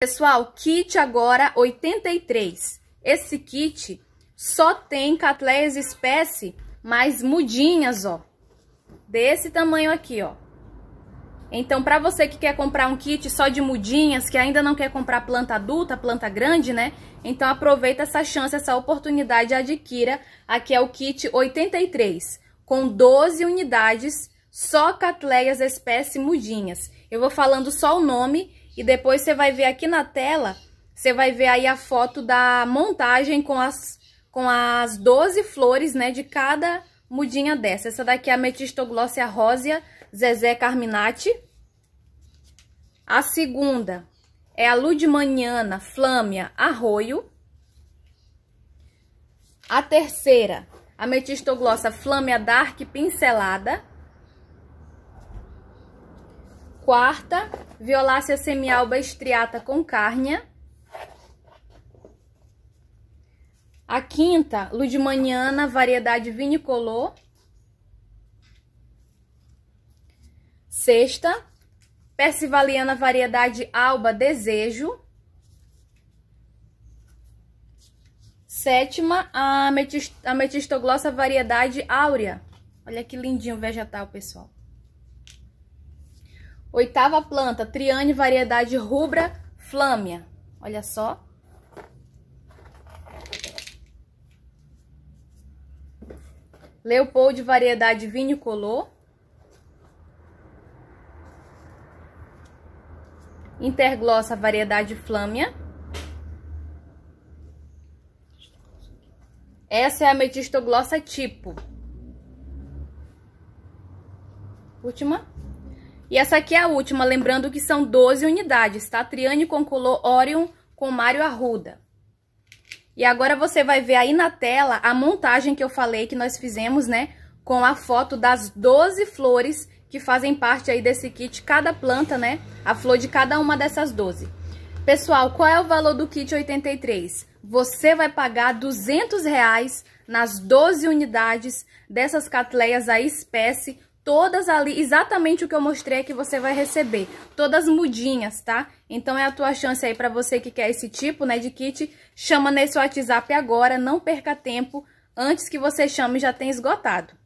Pessoal, kit agora 83. Esse kit só tem catleias espécie, mas mudinhas, ó. Desse tamanho aqui, ó. Então, para você que quer comprar um kit só de mudinhas, que ainda não quer comprar planta adulta, planta grande, né? Então, aproveita essa chance, essa oportunidade, e adquira. Aqui é o kit 83, com 12 unidades, só catleias espécie mudinhas. Eu vou falando só o nome e depois você vai ver aqui na tela, você vai ver aí a foto da montagem com as, com as 12 flores, né, de cada mudinha dessa. Essa daqui é a Metistoglossia rósea Zezé Carminati. A segunda é a Ludmaniana Flâmia Arroio. A terceira, a Metistoglossia Flâmia Dark Pincelada. Quarta, Violácea semialba estriata com cárnia. A quinta, Ludmaniana, variedade vinicolor. Sexta, Persivaliana, variedade alba desejo. Sétima, a ametistoglossa, variedade áurea. Olha que lindinho o vegetal, pessoal. Oitava planta, Triane variedade rubra flâmia. Olha só. Leopold variedade vinicolor. Interglossa variedade flâmia. Essa é a ametistoglossa tipo. Última. E essa aqui é a última, lembrando que são 12 unidades, tá? Triane com color Orion com Mário Arruda. E agora você vai ver aí na tela a montagem que eu falei que nós fizemos, né? Com a foto das 12 flores que fazem parte aí desse kit, cada planta, né? A flor de cada uma dessas 12. Pessoal, qual é o valor do kit 83? Você vai pagar 200 reais nas 12 unidades dessas catleias a espécie todas ali, exatamente o que eu mostrei é que você vai receber, todas mudinhas, tá? Então é a tua chance aí para você que quer esse tipo, né, de kit, chama nesse WhatsApp agora, não perca tempo, antes que você chame já tenha esgotado.